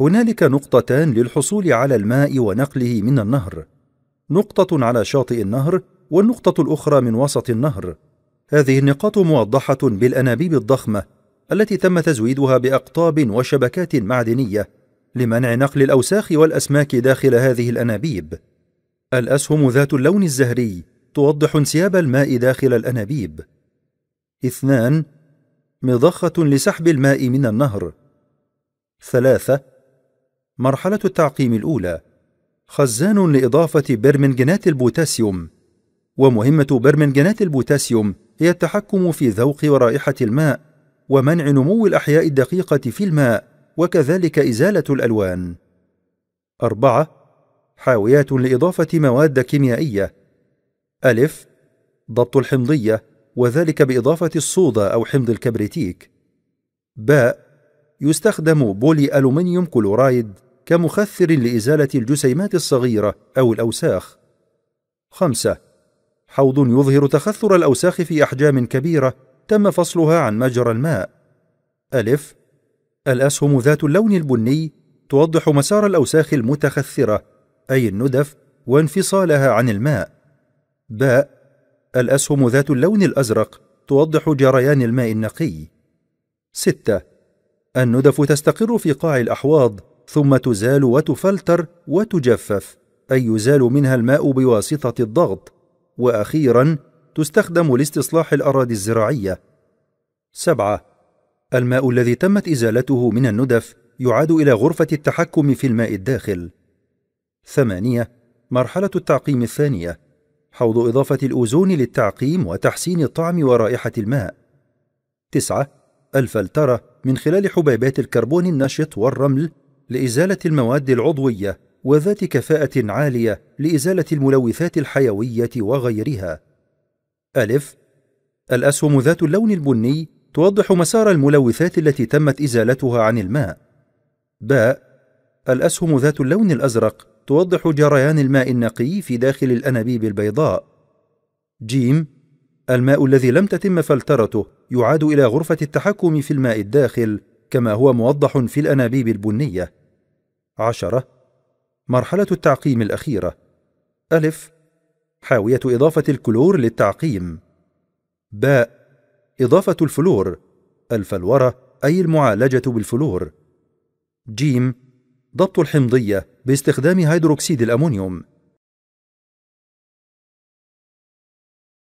هنالك نقطتان للحصول على الماء ونقله من النهر نقطة على شاطئ النهر والنقطة الأخرى من وسط النهر هذه النقاط موضحة بالأنابيب الضخمة التي تم تزويدها بأقطاب وشبكات معدنية لمنع نقل الأوساخ والأسماك داخل هذه الأنابيب الأسهم ذات اللون الزهري توضح انسياب الماء داخل الأنابيب اثنان مضخة لسحب الماء من النهر ثلاثة مرحلة التعقيم الأولى خزان لإضافة برمنجنات البوتاسيوم ومهمة برمنجنات البوتاسيوم هي التحكم في ذوق ورائحة الماء ومنع نمو الأحياء الدقيقة في الماء وكذلك إزالة الألوان أربعة حاويات لإضافة مواد كيميائية ألف ضبط الحمضية وذلك بإضافة الصودا أو حمض الكبريتيك باء يستخدم بولي ألومنيوم كلورايد كمخثر لإزالة الجسيمات الصغيرة أو الأوساخ. خمسة حوض يظهر تخثر الأوساخ في أحجام كبيرة تم فصلها عن مجرى الماء. ألف الأسهم ذات اللون البني توضح مسار الأوساخ المتخثرة أي الندف وانفصالها عن الماء. باء الأسهم ذات اللون الأزرق توضح جريان الماء النقي. ستة الندف تستقر في قاع الأحواض ثم تزال وتفلتر وتجفف اي يزال منها الماء بواسطه الضغط واخيرا تستخدم لاستصلاح الاراضي الزراعيه سبعه الماء الذي تمت ازالته من الندف يعاد الى غرفه التحكم في الماء الداخل ثمانيه مرحله التعقيم الثانيه حوض اضافه الاوزون للتعقيم وتحسين الطعم ورائحه الماء تسعه الفلتره من خلال حبيبات الكربون النشط والرمل لإزالة المواد العضوية وذات كفاءة عالية لإزالة الملوثات الحيوية وغيرها. ألف الأسهم ذات اللون البني توضح مسار الملوثات التي تمت إزالتها عن الماء. باء الأسهم ذات اللون الأزرق توضح جريان الماء النقي في داخل الأنابيب البيضاء. جيم الماء الذي لم تتم فلترته يعاد إلى غرفة التحكم في الماء الداخل كما هو موضح في الأنابيب البنية. عشرة مرحلة التعقيم الأخيرة ألف حاوية إضافة الكلور للتعقيم باء إضافة الفلور الفلورة أي المعالجة بالفلور جيم ضبط الحمضية باستخدام هيدروكسيد الأمونيوم